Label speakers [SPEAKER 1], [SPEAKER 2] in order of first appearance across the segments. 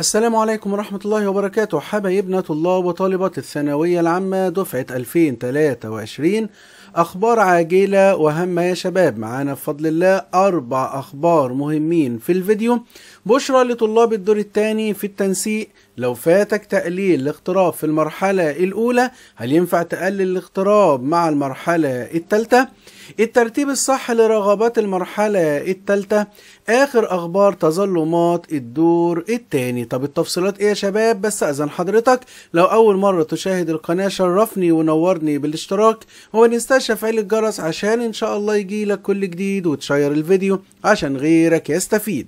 [SPEAKER 1] السلام عليكم ورحمة الله وبركاته حبايبنا طلاب وطالبات الثانوية العامة دفعة 2023 أخبار عاجلة وهمة يا شباب معانا بفضل الله أربع أخبار مهمين في الفيديو بشرى لطلاب الدور الثاني في التنسيق لو فاتك تقليل الاغتراب في المرحلة الأولى هل ينفع تقلل الاغتراب مع المرحلة الثالثة؟ الترتيب الصح لرغبات المرحلة الثالثة آخر أخبار تظلمات الدور الثاني طب التفصيلات إيه يا شباب بس أذن حضرتك لو أول مرة تشاهد القناة شرفني ونورني بالاشتراك ونستشهد شفعل الجرس عشان ان شاء الله لك كل جديد وتشير الفيديو عشان غيرك يستفيد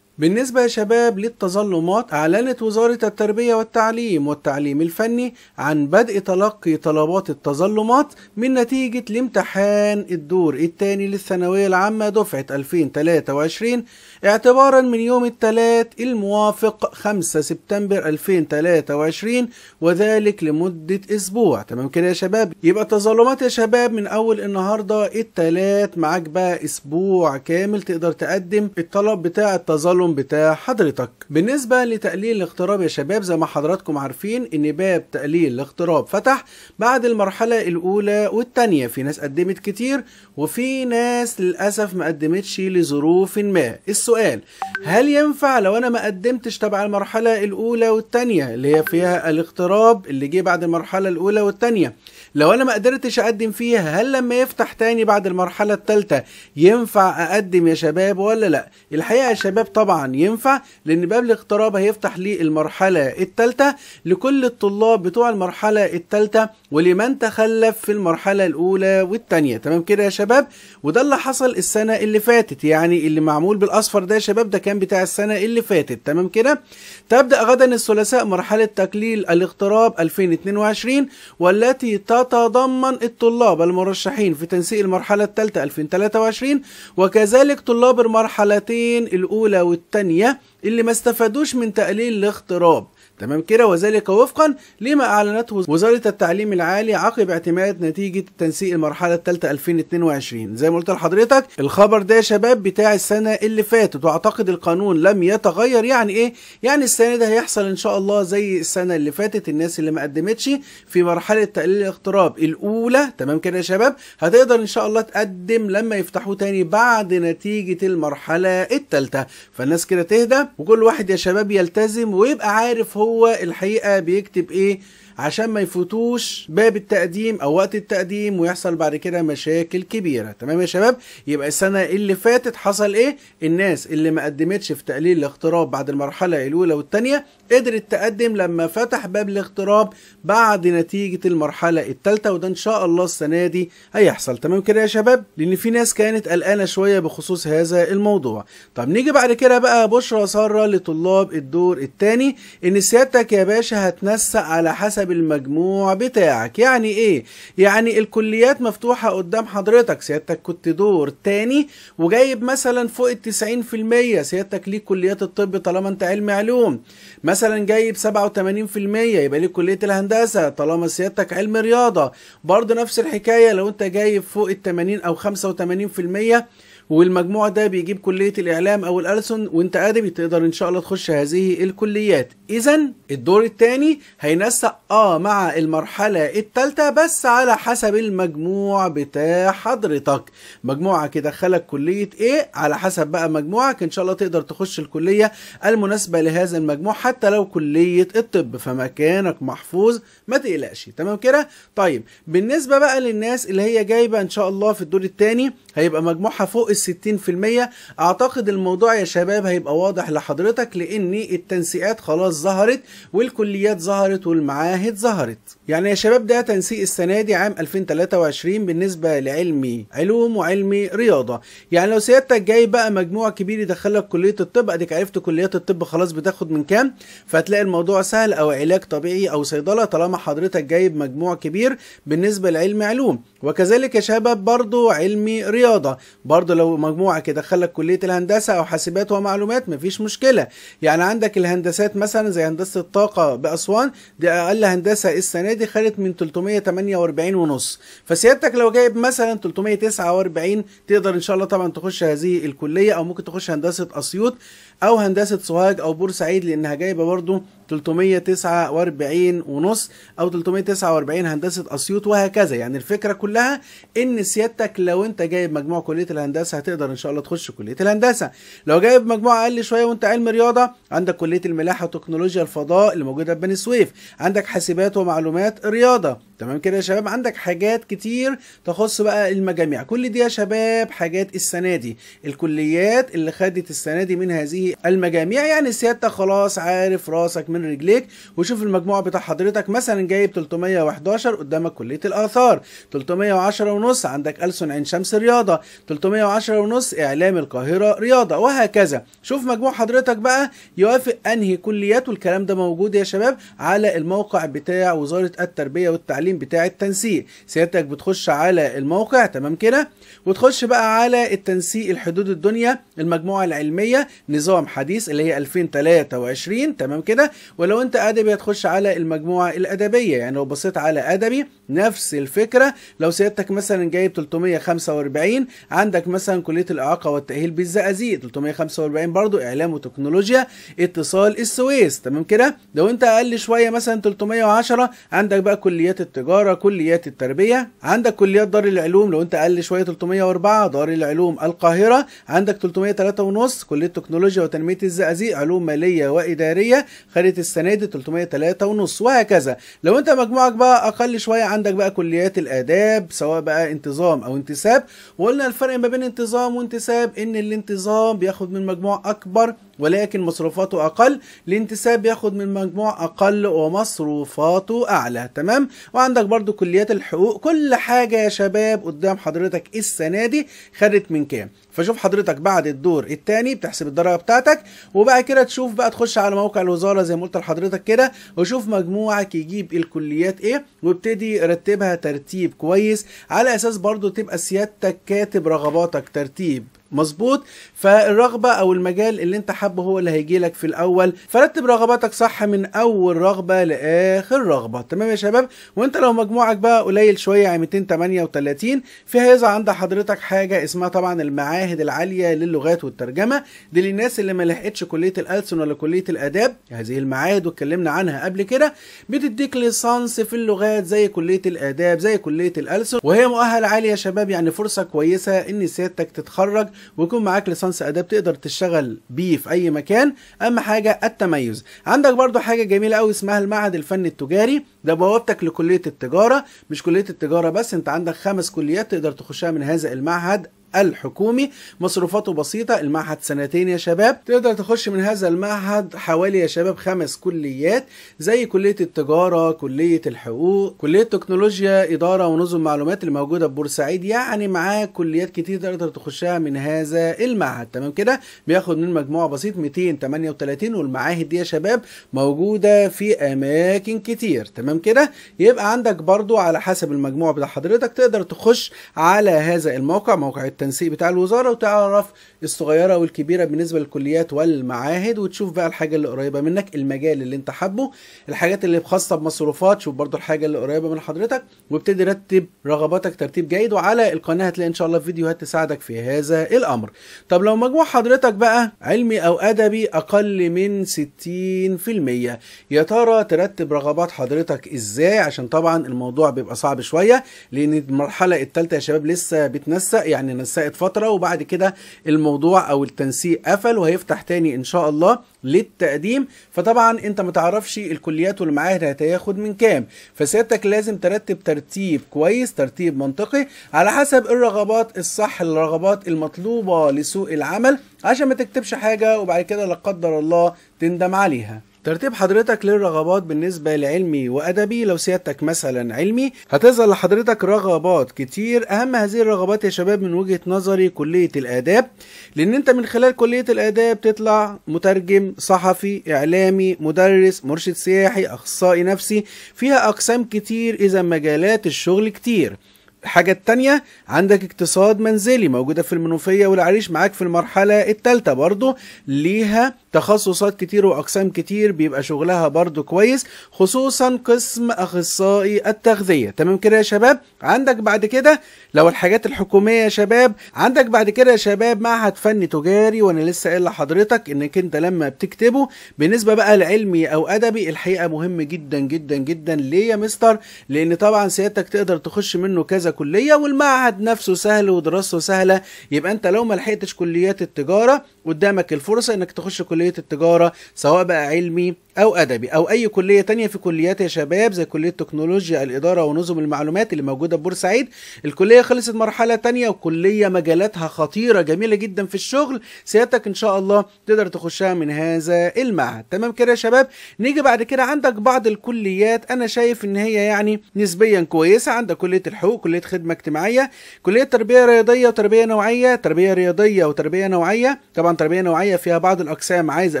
[SPEAKER 1] بالنسبة يا شباب للتظلمات أعلنت وزارة التربية والتعليم والتعليم الفني عن بدء تلقي طلبات التظلمات من نتيجة الامتحان الدور الثاني للثانوية العامة دفعة 2023 اعتبارا من يوم الثلاث الموافق 5 سبتمبر 2023 وذلك لمدة أسبوع تمام كده يا شباب يبقى التظلمات يا شباب من أول النهاردة الثلاث معاك بقى أسبوع كامل تقدر تقدم الطلب بتاع التظلم بتاع حضرتك بالنسبة لتقليل الاغتراب يا شباب زي ما حضراتكم عارفين إن باب تقليل الاغتراب فتح بعد المرحلة الأولى والتانية في ناس قدمت كتير وفي ناس للأسف ما قدمتش لظروف ما السؤال السؤال هل ينفع لو انا ما قدمتش تبع المرحله الاولى والثانيه اللي هي فيها الاقتراب اللي جه بعد المرحله الاولى والثانيه لو انا ما قدرتش اقدم فيها هل لما يفتح تاني بعد المرحله الثالثه ينفع اقدم يا شباب ولا لا الحقيقه يا شباب طبعا ينفع لان باب الاقتراب هيفتح لي المرحله الثالثه لكل الطلاب بتوع المرحله الثالثه ولمن تخلف في المرحله الاولى والثانيه تمام كده يا شباب وده اللي حصل السنه اللي فاتت يعني اللي معمول بالاصفر الخبر ده يا شباب ده كان بتاع السنة اللي فاتت تمام كده تبدأ غدا الثلاثاء مرحلة تقليل الاغتراب 2022 والتي تتضمن الطلاب المرشحين في تنسيق المرحلة الثالثة 2023 وكذلك طلاب المرحلتين الأولى والثانية اللي ما استفادوش من تقليل الاغتراب تمام كده وذلك وفقا لما اعلنته وزاره التعليم العالي عقب اعتماد نتيجه تنسيق المرحله الثالثه 2022 زي ما قلت لحضرتك الخبر ده يا شباب بتاع السنه اللي فاتت واعتقد القانون لم يتغير يعني ايه يعني السنه ده هيحصل ان شاء الله زي السنه اللي فاتت الناس اللي ما قدمتش في مرحله تقليل الاغتراب الاولى تمام كده يا شباب هتقدر ان شاء الله تقدم لما يفتحوه تاني بعد نتيجه المرحله الثالثه فالناس كده تهدى وكل واحد يا شباب يلتزم ويبقى عارف هو هو الحقيقه بيكتب ايه عشان ما يفوتوش باب التقديم او وقت التقديم ويحصل بعد كده مشاكل كبيره تمام يا شباب يبقى السنه اللي فاتت حصل ايه الناس اللي ما قدمتش في تقليل الاغتراب بعد المرحله الاولى والثانيه قدرت تقدم لما فتح باب الاغتراب بعد نتيجه المرحله الثالثه وده ان شاء الله السنه دي هيحصل تمام كده يا شباب لان في ناس كانت قلقانه شويه بخصوص هذا الموضوع طب نيجي بعد كده بقى بشرى ساره لطلاب الدور الثاني ان سيادتك يا باشا هتنسق على حسب حسب المجموع بتاعك يعني ايه يعني الكليات مفتوحه قدام حضرتك سيادتك كنت دور تاني وجايب مثلا فوق التسعين في المية سيادتك ليك كليات الطب طالما انت علم علوم مثلا جايب سبعة وتمانين في المية يبقى ليك كلية الهندسة طالما سيادتك علم رياضة برضو نفس الحكاية لو انت جايب فوق التمانين او خمسة وتمانين في المية والمجموع ده بيجيب كليه الاعلام او الالسن وانت ادبي تقدر ان شاء الله تخش هذه الكليات اذا الدور الثاني هينسق اه مع المرحله الثالثه بس على حسب المجموع بتاع حضرتك مجموعك يدخلك كليه ايه على حسب بقى مجموعك ان شاء الله تقدر تخش الكليه المناسبه لهذا المجموع حتى لو كليه الطب فمكانك محفوظ ما تقلقش تمام كده طيب بالنسبه بقى للناس اللي هي جايبه ان شاء الله في الدور الثاني هيبقى مجموعها فوق الستين في المية اعتقد الموضوع يا شباب هيبقى واضح لحضرتك لان التنسيقات خلاص ظهرت والكليات ظهرت والمعاهد ظهرت يعني يا شباب ده تنسيق السنة دي عام 2023 بالنسبة لعلمي علوم وعلمي رياضة يعني لو سيادتك جاي بقى مجموع كبير يدخلك كلية الطب اديك عرفت كليات الطب خلاص بتاخد من كام فهتلاقي الموضوع سهل او علاج طبيعي او صيدلة طالما حضرتك جايب مجموع كبير بالنسبة لعلم علوم وكذلك يا شباب برضو علمي رياضة برضو لو لو مجموعك يدخلك كليه الهندسه او حاسبات ومعلومات مفيش مشكله يعني عندك الهندسات مثلا زي هندسه الطاقه باسوان دي اقل هندسه السنه دي خدت من 348 ونص فسيادتك لو جايب مثلا 349 تقدر ان شاء الله طبعا تخش هذه الكليه او ممكن تخش هندسه اسيوط او هندسه سوهاج او بورسعيد لانها جايبه برضه 349 ونص او 349 هندسه اسيوط وهكذا يعني الفكره كلها ان سيادتك لو انت جايب مجموع كليه الهندسه الهندسه هتقدر ان شاء الله تخش كليه الهندسه لو جايب مجموعه اقل شويه وانت علم رياضه عندك كليه الملاحه وتكنولوجيا الفضاء اللي موجوده في بني سويف عندك حاسبات ومعلومات رياضه تمام كده يا شباب عندك حاجات كتير تخص بقى المجاميع كل دي يا شباب حاجات السنه دي الكليات اللي خدت السنه دي من هذه المجاميع يعني سيادتك خلاص عارف راسك من رجليك وشوف المجموع بتاع حضرتك مثلا جايب 311 قدامك كليه الاثار 310 ونص عندك ألسن عين شمس رياضه 310 ونص اعلام القاهره رياضه وهكذا شوف مجموع حضرتك بقى يوافق انهي كليات والكلام ده موجود يا شباب على الموقع بتاع وزاره التربيه والتعليم التمرين بتاع التنسيق سيادتك بتخش على الموقع تمام كده وتخش بقى على التنسيق الحدود الدنيا المجموعه العلميه نظام حديث اللي هي 2023 تمام كده ولو انت ادبي هتخش على المجموعه الادبيه يعني لو بصيت على ادبي نفس الفكره لو سيادتك مثلا جايب 345 عندك مثلا كليه الاعاقه والتاهيل بالزقازيق 345 برضو اعلام وتكنولوجيا اتصال السويس تمام كده لو انت اقل شويه مثلا 310 عندك بقى كليات التجاره كليات التربيه عندك كليات دار العلوم لو انت اقل شويه 304 دار العلوم القاهره عندك 303 ونص كليه تكنولوجيا وتنميه الزقازيق علوم ماليه واداريه السنة دي 303 ونص وهكذا لو انت مجموعك بقى اقل شويه عندك بقى كليات الاداب سواء بقى انتظام او انتساب وقلنا الفرق ما بين انتظام وانتساب ان الانتظام بياخد من مجموع اكبر ولكن مصروفاته أقل الانتساب ياخد من مجموع أقل ومصروفاته أعلى تمام وعندك برضو كليات الحقوق كل حاجة يا شباب قدام حضرتك السنة دي خدت من كام فشوف حضرتك بعد الدور الثاني بتحسب الدرجه بتاعتك وبعد كده تشوف بقى تخش على موقع الوزاره زي ما قلت لحضرتك كده وشوف مجموعك يجيب الكليات ايه وابتدي رتبها ترتيب كويس على اساس برضو تبقى سيادتك كاتب رغباتك ترتيب مظبوط فالرغبه او المجال اللي انت حابه هو اللي هيجي لك في الاول فرتب رغباتك صح من اول رغبه لاخر رغبه تمام يا شباب وانت لو مجموعك بقى قليل شويه يعني 238 هيظهر عند حضرتك حاجه اسمها طبعا المعاهد العاليه للغات والترجمه دي للناس اللي ما لحقتش كليه الالسن ولا كليه الاداب هذه المعاهد واتكلمنا عنها قبل كده بتديك ليسانس في اللغات زي كليه الاداب زي كليه الالسن وهي مؤهل عالي يا شباب يعني فرصه كويسه ان سيادتك تتخرج ويكون معاك ليسانس اداب تقدر تشتغل بيه في اي مكان اهم حاجه التميز عندك برضو حاجه جميله قوي اسمها المعهد الفني التجاري ده بوابتك لكليه التجاره مش كليه التجاره بس انت عندك خمس كليات تقدر تخشها من هذا المعهد الحكومي مصروفاته بسيطة المعهد سنتين يا شباب تقدر تخش من هذا المعهد حوالي يا شباب خمس كليات زي كلية التجارة كلية الحقوق كلية تكنولوجيا إدارة ونظم معلومات اللي موجودة في بورسعيد يعني معاه كليات كتير تقدر تخشها من هذا المعهد تمام كده بياخد من مجموع بسيط 238 والمعاهد دي يا شباب موجودة في أماكن كتير تمام كده يبقى عندك برضو على حسب المجموع بتاع حضرتك تقدر تخش على هذا الموقع موقع التعليم التنسيق بتاع الوزاره وتعرف الصغيره والكبيره بالنسبه للكليات والمعاهد وتشوف بقى الحاجه اللي قريبه منك المجال اللي انت حابه الحاجات اللي خاصه بمصروفات شوف برضو الحاجه اللي قريبه من حضرتك وابتدي رتب رغباتك ترتيب جيد وعلى القناه هتلاقي ان شاء الله فيديوهات تساعدك في هذا الامر طب لو مجموع حضرتك بقى علمي او ادبي اقل من 60% يا ترى ترتب رغبات حضرتك ازاي عشان طبعا الموضوع بيبقى صعب شويه لان المرحله الثالثه يا شباب لسه بتنسق يعني ساقت فتره وبعد كده الموضوع او التنسيق قفل وهيفتح تاني ان شاء الله للتقديم فطبعا انت ما تعرفش الكليات والمعاهد هتاخد من كام فسيادتك لازم ترتب ترتيب كويس ترتيب منطقي على حسب الرغبات الصح الرغبات المطلوبه لسوق العمل عشان ما تكتبش حاجه وبعد كده لا قدر الله تندم عليها ترتيب حضرتك للرغبات بالنسبة لعلمي وأدبي لو سيادتك مثلا علمي هتظهر لحضرتك رغبات كتير أهم هذه الرغبات يا شباب من وجهة نظري كلية الآداب لأن أنت من خلال كلية الآداب تطلع مترجم صحفي إعلامي مدرس مرشد سياحي أخصائي نفسي فيها أقسام كتير إذا مجالات الشغل كتير الحاجة التانية عندك اقتصاد منزلي موجودة في المنوفية والعريش معاك في المرحلة التالتة برضو ليها تخصصات كتير واقسام كتير بيبقى شغلها برضو كويس خصوصا قسم اخصائي التغذيه تمام كده يا شباب عندك بعد كده لو الحاجات الحكوميه يا شباب عندك بعد كده يا شباب معهد فني تجاري وانا لسه قايل لحضرتك انك انت لما بتكتبه بالنسبه بقى لعلمي او ادبي الحقيقه مهم جدا جدا جدا ليه يا مستر لان طبعا سيادتك تقدر تخش منه كذا كليه والمعهد نفسه سهل ودراسته سهله يبقى انت لو ما لحقتش كليات التجاره قدامك الفرصه انك تخش كليه كلية التجارة سواء بقى علمي أو أدبي أو أي كلية تانية في كليات يا شباب زي كلية تكنولوجيا الإدارة ونظم المعلومات اللي موجودة في بورسعيد الكلية خلصت مرحلة تانية وكلية مجالاتها خطيرة جميلة جدا في الشغل سيادتك إن شاء الله تقدر تخشها من هذا المعهد تمام كده يا شباب نيجي بعد كده عندك بعض الكليات أنا شايف إن هي يعني نسبيا كويسة عندك كلية الحقوق كلية خدمة اجتماعية كلية تربية رياضية وتربية نوعية تربية رياضية وتربية نوعية طبعا تربية نوعية فيها بعض الأقسام عايزه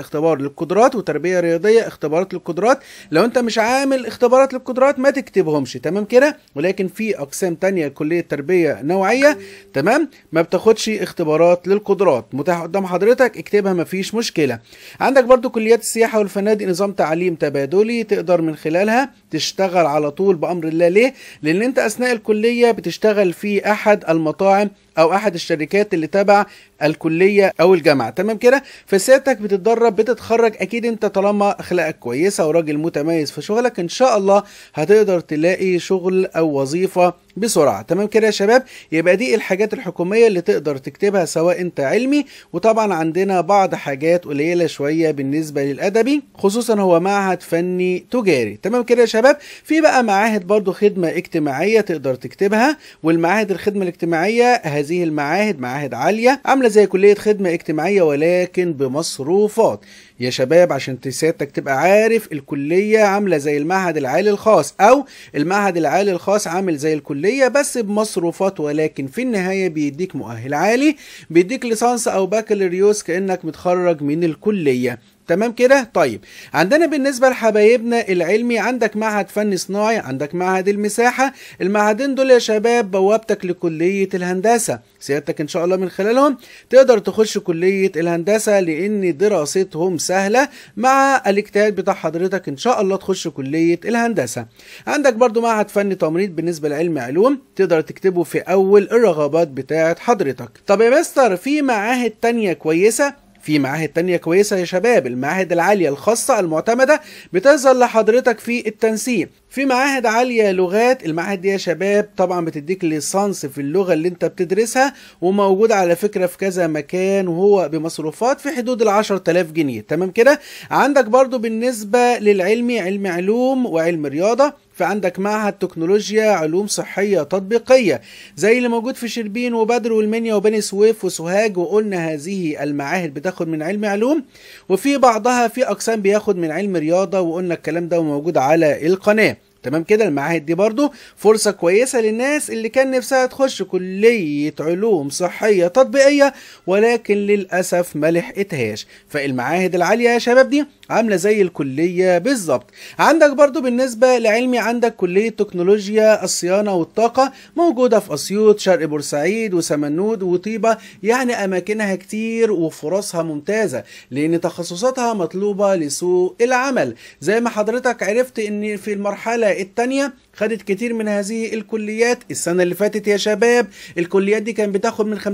[SPEAKER 1] اختبار للقدرات وتربيه رياضيه اختبارات للقدرات لو انت مش عامل اختبارات للقدرات ما تكتبهمش تمام كده ولكن في اقسام تانية كليه تربيه نوعيه تمام ما بتاخدش اختبارات للقدرات متاح قدام حضرتك اكتبها مفيش مشكله عندك برضو كليات السياحه والفنادق نظام تعليم تبادلي تقدر من خلالها تشتغل على طول بامر الله ليه لان انت اثناء الكليه بتشتغل في احد المطاعم او احد الشركات اللي تبع الكليه او الجامعه تمام كده فسيادتك بتتدرب بتتخرج اكيد انت طالما اخلاقك كويسه وراجل متميز في شغلك ان شاء الله هتقدر تلاقي شغل او وظيفه بسرعه تمام كده يا شباب يبقى دي الحاجات الحكوميه اللي تقدر تكتبها سواء انت علمي وطبعا عندنا بعض حاجات قليله شويه بالنسبه للادبي خصوصا هو معهد فني تجاري تمام كده يا شباب في بقى معاهد برضو خدمه اجتماعيه تقدر تكتبها والمعاهد الخدمه الاجتماعيه هذه المعاهد معاهد عاليه عامله زي كليه خدمه اجتماعيه ولكن بمصروفات يا شباب عشان سيادتك تبقى عارف الكليه عامله زي المعهد العالي الخاص او المعهد العالي الخاص عامل زي الكليه بس بمصروفات ولكن في النهايه بيديك مؤهل عالي بيديك ليسانس او بكالوريوس كانك متخرج من الكليه تمام كده طيب عندنا بالنسبه لحبايبنا العلمي عندك معهد فني صناعي عندك معهد المساحه المعهدين دول يا شباب بوابتك لكليه الهندسه سيادتك ان شاء الله من خلالهم تقدر تخش كليه الهندسه لان دراستهم سهله مع الاجتهاد بتاع حضرتك ان شاء الله تخش كليه الهندسه عندك برضو معهد فني تمريض بالنسبه لعلم علوم تقدر تكتبه في اول الرغبات بتاعه حضرتك طب يا مستر في معاهد تانية كويسه في معاهد تانية كويسة يا شباب المعاهد العالية الخاصة المعتمدة بتظهر لحضرتك في التنسيق في معاهد عالية لغات المعاهد دي يا شباب طبعا بتديك ليسانس في اللغة اللي انت بتدرسها وموجود على فكرة في كذا مكان وهو بمصروفات في حدود العشر تلاف جنيه تمام كده عندك برضو بالنسبة للعلمي علم علوم وعلم رياضة فعندك معهد تكنولوجيا علوم صحية تطبيقية زي اللي موجود في شربين وبدر والمنيا وبني سويف وسوهاج وقلنا هذه المعاهد بتاخد من علم علوم وفي بعضها في أقسام بياخد من علم رياضة وقلنا الكلام ده وموجود على القناة تمام كده المعاهد دي برضو فرصة كويسة للناس اللي كان نفسها تخش كلية علوم صحية تطبيقية ولكن للأسف ما لحقتهاش فالمعاهد العالية يا شباب دي عامله زي الكليه بالظبط عندك برضو بالنسبه لعلمي عندك كليه تكنولوجيا الصيانه والطاقه موجوده في اسيوط شرق بورسعيد وسمنود وطيبه يعني اماكنها كتير وفرصها ممتازه لان تخصصاتها مطلوبه لسوق العمل زي ما حضرتك عرفت ان في المرحله الثانيه خدت كتير من هذه الكليات السنة اللي فاتت يا شباب الكليات دي كانت بتاخد من 50%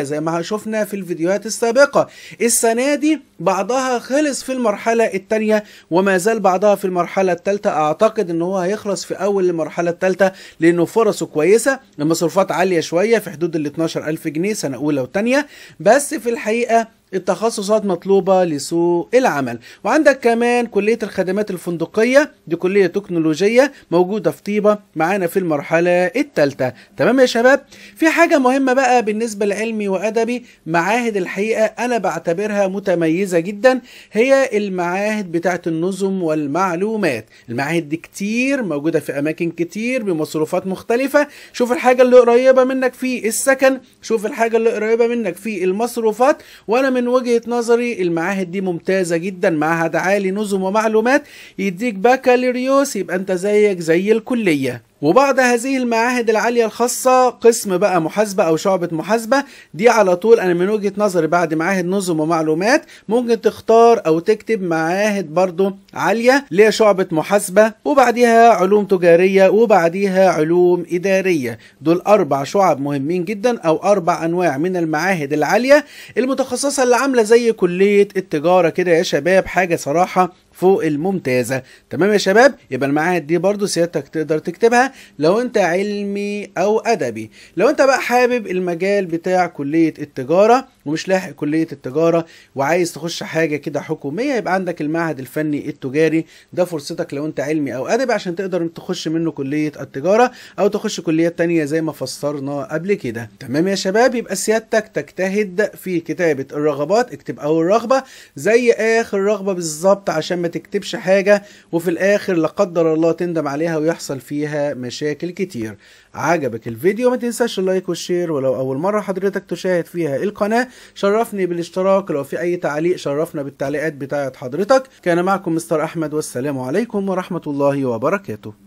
[SPEAKER 1] زي ما شفنا في الفيديوهات السابقة السنة دي بعضها خلص في المرحلة المرحلة الثانية وما زال بعدها في المرحلة الثالثة أعتقد إن هو هيخلص في أول المرحلة الثالثة لأنه فرصه كويسة المصروفات عالية شوية في حدود ال 12000 جنيه سنة أولى وثانية بس في الحقيقة التخصصات مطلوبة لسوق العمل وعندك كمان كلية الخدمات الفندقية دي كلية تكنولوجية موجودة في طيبة معانا في المرحلة الثالثة تمام يا شباب في حاجة مهمة بقى بالنسبة لعلمي وأدبي معاهد الحقيقة أنا بعتبرها متميزة جدا هي المعاهد بتاعة النظم والمعلومات المعاهد دي كتير موجودة في أماكن كتير بمصروفات مختلفة شوف الحاجة اللي قريبة منك في السكن شوف الحاجة اللي قريبة منك في المصروفات وأنا من وجهه نظري المعاهد دي ممتازه جدا معهد عالي نظم ومعلومات يديك بكالوريوس يبقى انت زيك زي الكليه وبعد هذه المعاهد العالية الخاصة قسم بقى محاسبة أو شعبة محاسبة دي على طول أنا من وجهة نظري بعد معاهد نظم ومعلومات ممكن تختار أو تكتب معاهد برضو عالية ليها شعبة محاسبة وبعديها علوم تجارية وبعديها علوم إدارية دول أربع شعب مهمين جدا أو أربع أنواع من المعاهد العالية المتخصصة اللي عاملة زي كلية التجارة كده يا شباب حاجة صراحة فوق الممتازة تمام يا شباب يبقى المعاهد دي برضو سيادتك تقدر تكتبها لو انت علمي او ادبي لو انت بقى حابب المجال بتاع كلية التجارة ومش لاحق كليه التجاره وعايز تخش حاجه كده حكوميه يبقى عندك المعهد الفني التجاري ده فرصتك لو انت علمي او ادبي عشان تقدر تخش منه كليه التجاره او تخش كليه تانية زي ما فسرنا قبل كده تمام يا شباب يبقى سيادتك تجتهد في كتابه الرغبات اكتب اول رغبه زي اخر رغبه بالظبط عشان ما تكتبش حاجه وفي الاخر لا قدر الله تندم عليها ويحصل فيها مشاكل كتير عجبك الفيديو ما تنساش اللايك والشير ولو اول مره حضرتك تشاهد فيها القناه شرفني بالاشتراك لو في اي تعليق شرفنا بالتعليقات بتاعه حضرتك كان معكم مستر احمد والسلام عليكم ورحمه الله وبركاته